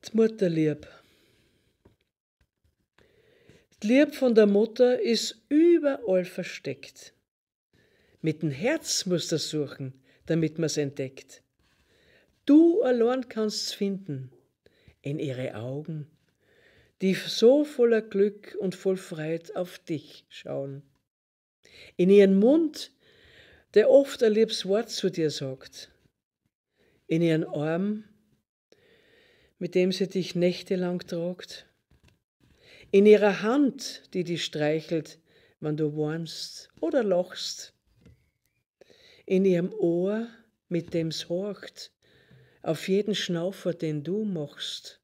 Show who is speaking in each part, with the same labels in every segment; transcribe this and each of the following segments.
Speaker 1: Das Mutterlieb. Das Lieb von der Mutter ist überall versteckt. Mit dem Herz muss er suchen, damit man es entdeckt. Du allein kannst es finden in ihre Augen, die so voller Glück und voll Freude auf dich schauen. In ihren Mund, der oft ein liebes Wort zu dir sagt. In ihren Armen, mit dem sie dich nächtelang tragt. In ihrer Hand, die dich streichelt, wenn du warnst oder lachst. In ihrem Ohr, mit dem's horcht, auf jeden Schnaufer, den du machst.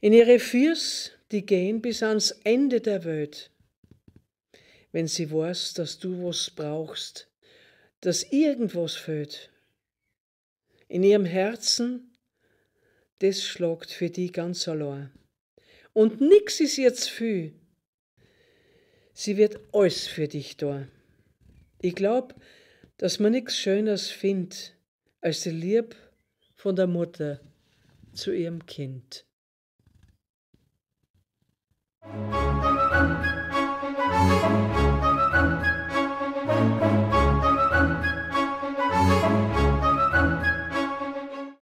Speaker 1: In ihre Füße, die gehen bis ans Ende der Welt, wenn sie weiß, dass du was brauchst, dass irgendwas fehlt. In ihrem Herzen, das schlagt für die ganz allein. Und nix ist jetzt viel. Sie wird alles für dich da. Ich glaub, dass man nichts Schöneres findet, als die Lieb von der Mutter zu ihrem Kind.